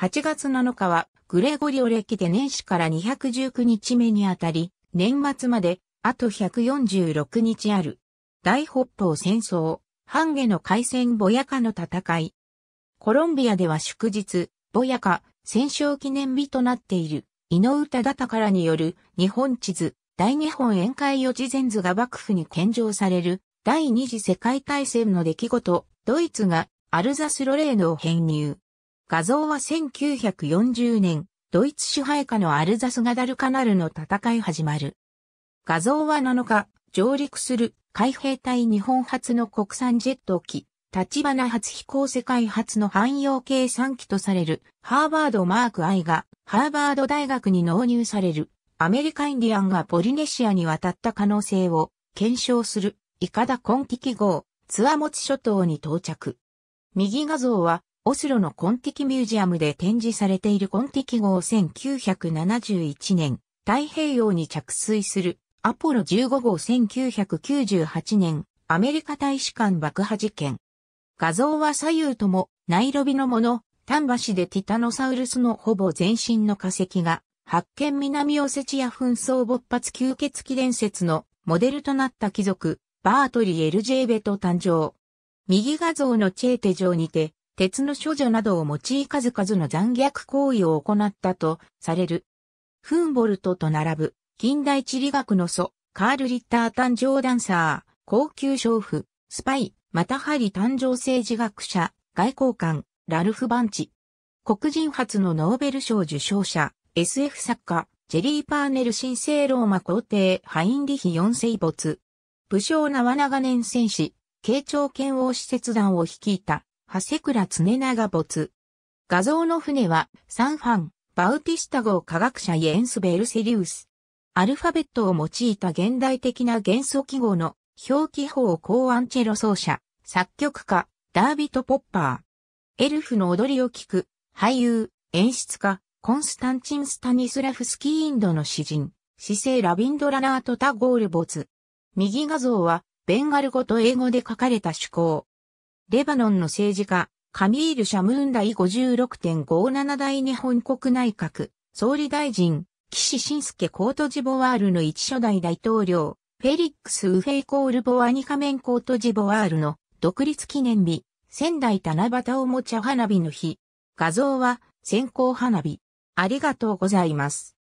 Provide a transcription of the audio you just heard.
8月7日はグレゴリオ歴で年始から219日目にあたり、年末まであと146日ある。大北方戦争、半下の海戦ボヤカの戦い。コロンビアでは祝日、ボヤカ、戦勝記念日となっている、井の歌だらによる日本地図、大日本宴会予知前図が幕府に献上される、第二次世界大戦の出来事、ドイツがアルザスロレーヌを編入。画像は1940年、ドイツ支配下のアルザスガダルカナルの戦い始まる。画像は7日、上陸する海兵隊日本初の国産ジェット機、立花初飛行世界初の汎用計算機とされるハーバードマーク I がハーバード大学に納入されるアメリカインディアンがポリネシアに渡った可能性を検証するイカダ根気記号ツアモツ諸島に到着。右画像はオスロのコンティキミュージアムで展示されているコンティキ号1971年、太平洋に着水するアポロ15号1998年、アメリカ大使館爆破事件。画像は左右とも、ナイロビのもの、丹橋でティタノサウルスのほぼ全身の化石が、発見南オセチア紛争勃発吸血鬼伝説のモデルとなった貴族、バートリー・エルジェーベと誕生。右画像のチェーテ城にて、鉄の処女などを用い数々の残虐行為を行ったとされる。フンボルトと並ぶ近代地理学の祖、カール・リッター誕生ダンサー、高級娼婦、スパイ、またはり誕生政治学者、外交官、ラルフ・バンチ。黒人初のノーベル賞受賞者、SF 作家、ジェリー・パーネル新生ローマ皇帝ハインリヒ4世没。武将名は長年戦士、慶長剣王使節団を率いた。長谷倉常長没。画像の船は、サンファン、バウティスタ号科学者イエンス・ベルセリウス。アルファベットを用いた現代的な元素記号の表記法を考案チェロ奏者、作曲家、ダービト・ポッパー。エルフの踊りを聞く、俳優、演出家、コンスタンチン・スタニスラフスキーインドの詩人、詩聖ラビンドラナート・タゴール・没。右画像は、ベンガル語と英語で書かれた趣向。レバノンの政治家、カミール・シャムーン第56.57代日本国内閣、総理大臣、岸信介コートジボワールの一初代大統領、フェリックス・ウフェイコール・ボアニカメンコートジボワールの独立記念日、仙台七夕おもちゃ花火の日。画像は先行花火。ありがとうございます。